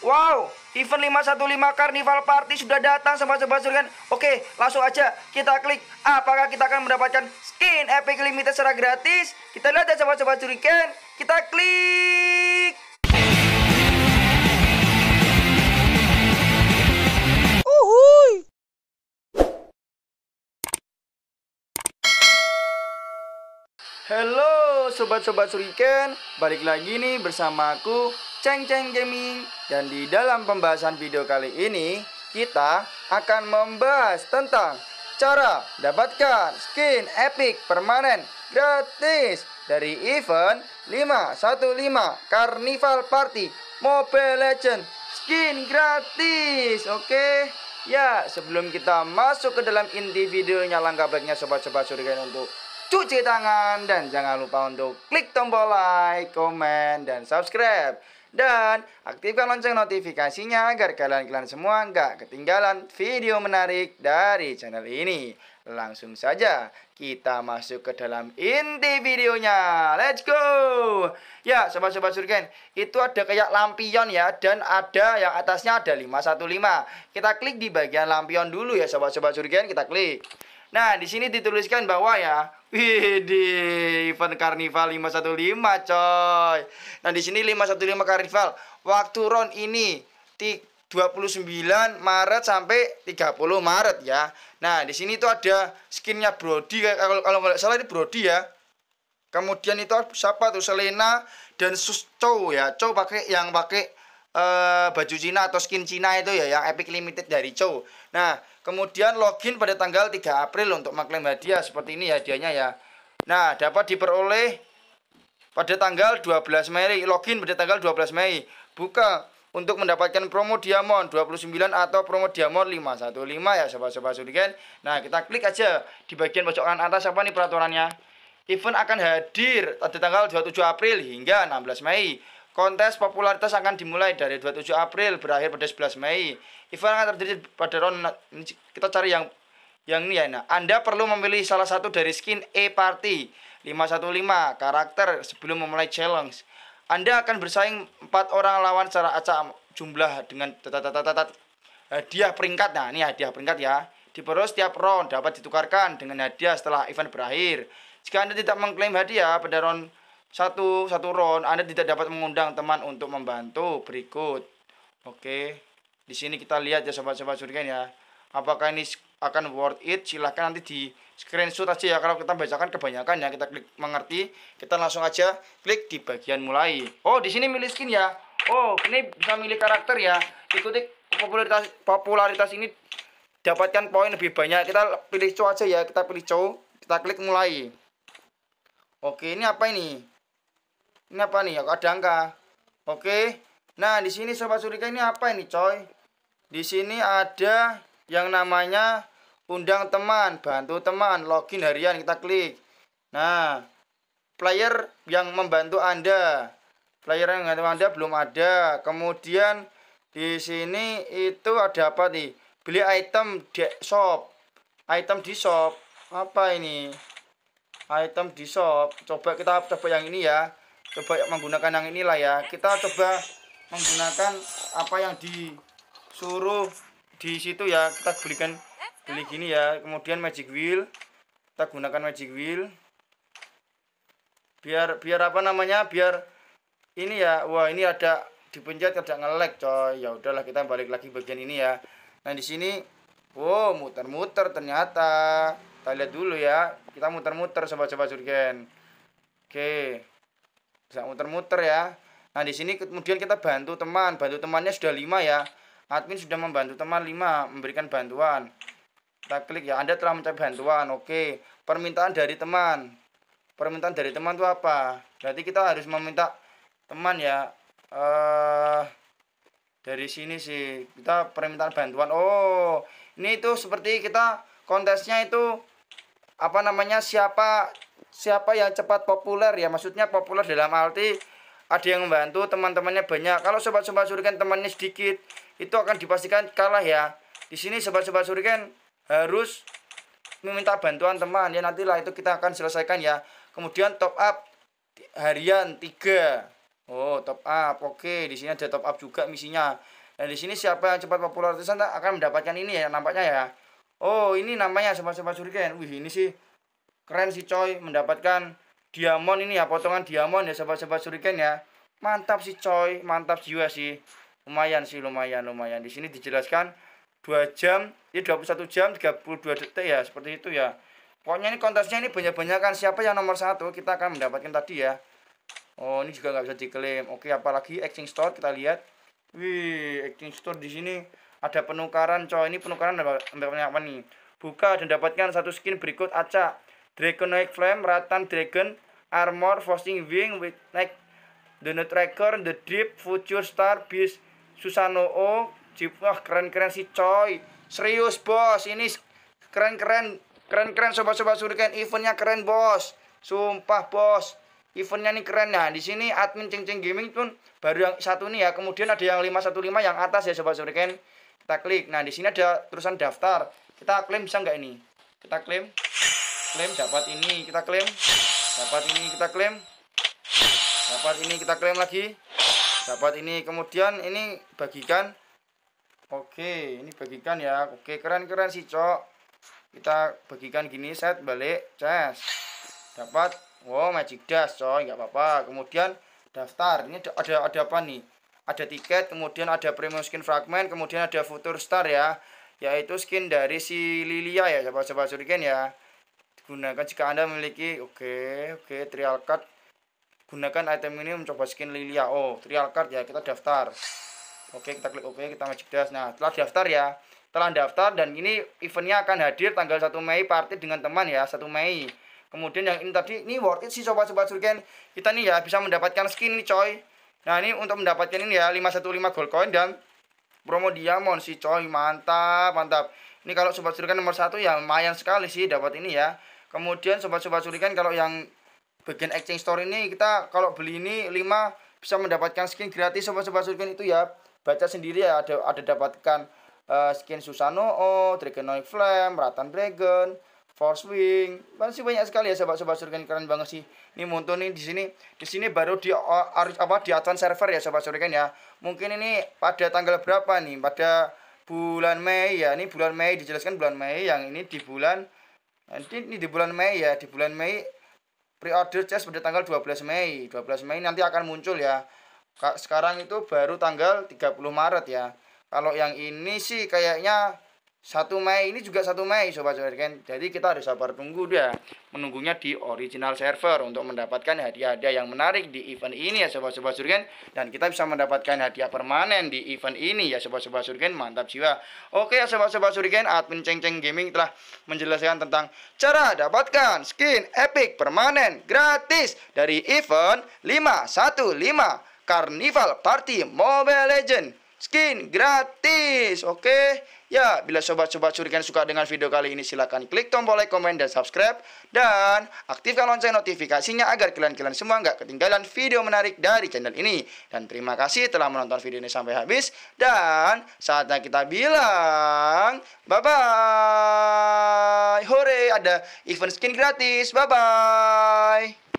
Wow, event 515 Carnival Party sudah datang sobat-sobat surgan. Oke, langsung aja kita klik apakah kita akan mendapatkan skin Epic Limited secara gratis. Kita lihat ya sobat-sobat surgan. Kita klik. Uhuy. Halo sobat-sobat suriken, balik lagi nih bersama aku Ceng Ceng Gaming dan di dalam pembahasan video kali ini kita akan membahas tentang cara dapatkan skin epic permanen gratis dari event 515 Carnival Party Mobile Legend skin gratis oke okay? ya sebelum kita masuk ke dalam inti videonya langkah baiknya sobat-sobat surga untuk cuci tangan dan jangan lupa untuk klik tombol like, comment dan subscribe dan aktifkan lonceng notifikasinya agar kalian-kalian semua nggak ketinggalan video menarik dari channel ini. Langsung saja kita masuk ke dalam inti videonya. Let's go! Ya, sobat-sobat surgen, itu ada kayak lampion ya dan ada yang atasnya ada 515. Kita klik di bagian lampion dulu ya sobat-sobat surgen, kita klik. Nah, di sini dituliskan bahwa ya, wih di event karnival 515 coy. Nah, di sini 515 karnival waktu ron ini 29 Maret sampai 30 Maret ya. Nah, di sini itu ada skinnya Brody kalau kalau nggak salah ini Brody ya. Kemudian itu siapa tuh Selena dan Sus Chow ya. Chow pakai yang pakai uh, baju Cina atau skin Cina itu ya yang Epic Limited dari Chow. Nah, kemudian login pada tanggal 3 April untuk mengklaim hadiah seperti ini hadiahnya ya. Nah, dapat diperoleh pada tanggal 12 Mei, login pada tanggal 12 Mei. Buka untuk mendapatkan promo diamond 29 atau promo diamond 515 ya sobat-sobat Surigen. Nah, kita klik aja di bagian pojok kanan atas apa nih peraturannya. Event akan hadir pada tanggal 27 April hingga 16 Mei. Kontes popularitas akan dimulai dari 27 April berakhir pada 11 Mei. Event akan terdiri pada round kita cari yang yang ini ya. Nah, Anda perlu memilih salah satu dari skin E Party 515 karakter sebelum memulai challenge. Anda akan bersaing empat orang lawan secara acak jumlah dengan hadiah peringkat. Nah, ini hadiah peringkat ya. Diperoleh setiap round dapat ditukarkan dengan hadiah setelah event berakhir. Jika Anda tidak mengklaim hadiah pada round satu satu round Anda tidak dapat mengundang teman untuk membantu berikut. Oke. Di sini kita lihat ya sobat-sobat surga ya. Apakah ini akan worth it? Silahkan nanti di screenshot aja ya kalau kita bacakan kebanyakan ya kita klik mengerti. Kita langsung aja klik di bagian mulai. Oh, di sini milih skin ya. Oh, ini bisa milih karakter ya. Ikuti popularitas popularitas ini dapatkan poin lebih banyak. Kita pilih cow aja ya. Kita pilih cow. Kita klik mulai. Oke, ini apa ini? Ini apa nih? Ya kok ada angka. Oke. Nah, di sini sobat surika ini apa ini, coy? Di sini ada yang namanya undang teman, bantu teman, login harian kita klik. Nah, player yang membantu Anda. Player yang membantu Anda belum ada. Kemudian di sini itu ada apa nih? Beli item di shop. Item di shop. Apa ini? Item di shop. Coba kita coba yang ini ya coba menggunakan yang inilah ya kita coba menggunakan apa yang disuruh di situ ya kita belikan beli gini ya kemudian magic wheel kita gunakan magic wheel biar biar apa namanya biar ini ya wah ini ada dipencet ada ngelek coy ya udahlah kita balik lagi bagian ini ya nah di sini wow muter-muter ternyata kita lihat dulu ya kita muter-muter sobat-sobat surgen oke bisa muter-muter ya nah di sini kemudian kita bantu teman bantu temannya sudah 5 ya admin sudah membantu teman 5 memberikan bantuan kita klik ya anda telah mencapai bantuan oke permintaan dari teman permintaan dari teman itu apa berarti kita harus meminta teman ya eh, dari sini sih kita permintaan bantuan oh ini itu seperti kita kontesnya itu apa namanya siapa siapa yang cepat populer ya maksudnya populer dalam arti ada yang membantu teman-temannya banyak kalau sobat-sobat surikan temannya sedikit itu akan dipastikan kalah ya di sini sobat-sobat suriken harus meminta bantuan teman ya nantilah itu kita akan selesaikan ya kemudian top up harian 3 oh top up oke di sini ada top up juga misinya dan nah, di sini siapa yang cepat populer popularitas akan mendapatkan ini ya nampaknya ya oh ini namanya sobat-sobat suriken wih ini sih keren sih coy mendapatkan diamond ini ya potongan diamond ya sahabat-sahabat suriken ya mantap sih coy mantap jiwa sih lumayan sih lumayan lumayan di sini dijelaskan 2 jam ini 21 jam 32 detik ya seperti itu ya pokoknya ini kontesnya ini banyak banyak kan siapa yang nomor satu kita akan mendapatkan tadi ya oh ini juga nggak bisa diklaim oke apalagi exchange store kita lihat wih exchange store di sini ada penukaran coy ini penukaran apa nih buka dan dapatkan satu skin berikut acak Dragon Night Flame, Ratan Dragon, Armor, Forcing Wing, with Neck, The Nut The Deep, Future Star, Beast, Susano O, Jeep, wah keren-keren sih coy. Serius bos, ini keren-keren, keren-keren sobat-sobat Suriken, eventnya keren bos. Sumpah bos, eventnya nih keren. ya, di sini admin Ceng Ceng Gaming pun baru yang satu nih ya. Kemudian ada yang lima satu lima yang atas ya sobat Suriken. Kita klik. Nah, di sini ada tulisan daftar. Kita klaim bisa nggak ini? Kita klaim klaim dapat ini kita klaim dapat ini kita klaim dapat ini kita klaim lagi dapat ini kemudian ini bagikan oke ini bagikan ya oke keren-keren sih cok kita bagikan gini set balik chest dapat wow magic dash cok nggak apa-apa kemudian daftar ini ada ada apa nih ada tiket kemudian ada premium skin fragment kemudian ada future star ya yaitu skin dari si Lilia ya coba coba suriken ya gunakan jika anda memiliki oke okay, oke okay, trial card gunakan item ini mencoba skin Lilia oh trial card ya kita daftar oke okay, kita klik oke okay, kita magic dash nah telah daftar ya telah daftar dan ini eventnya akan hadir tanggal 1 Mei party dengan teman ya 1 Mei kemudian yang ini tadi ini worth it sih coba coba surgen kita nih ya bisa mendapatkan skin nih coy nah ini untuk mendapatkan ini ya 515 gold coin dan promo diamond sih coy mantap mantap ini kalau sobat surgen nomor satu ya lumayan sekali sih dapat ini ya kemudian sobat-sobat surikan kalau yang bagian exchange store ini kita kalau beli ini 5 bisa mendapatkan skin gratis sobat-sobat surikan itu ya baca sendiri ya ada ada dapatkan uh, skin Susano O, Dragonoid Flame, Ratan Dragon, Force Wing. Masih banyak sekali ya sobat-sobat Surikan keren banget sih. Ini muntun nih di sini di sini baru di arus apa di atas server ya sobat Surikan ya. Mungkin ini pada tanggal berapa nih? Pada bulan Mei ya. Ini bulan Mei dijelaskan bulan Mei yang ini di bulan nanti ini di bulan Mei ya di bulan Mei pre-order chest pada tanggal 12 Mei 12 Mei nanti akan muncul ya sekarang itu baru tanggal 30 Maret ya kalau yang ini sih kayaknya 1 Mei ini juga 1 Mei sobat kan jadi kita harus sabar tunggu dia menunggunya di original server untuk mendapatkan hadiah-hadiah yang menarik di event ini ya sobat-sobat surgen dan kita bisa mendapatkan hadiah permanen di event ini ya sobat-sobat surgen mantap jiwa oke ya sobat-sobat surgen admin cengceng gaming telah menjelaskan tentang cara dapatkan skin epic permanen gratis dari event 515 Carnival Party Mobile Legend skin gratis oke Ya, bila sobat-sobat curikan suka dengan video kali ini silahkan klik tombol like, komen, dan subscribe. Dan aktifkan lonceng notifikasinya agar kalian-kalian semua nggak ketinggalan video menarik dari channel ini. Dan terima kasih telah menonton video ini sampai habis. Dan saatnya kita bilang bye-bye. Hore, ada event skin gratis. Bye-bye.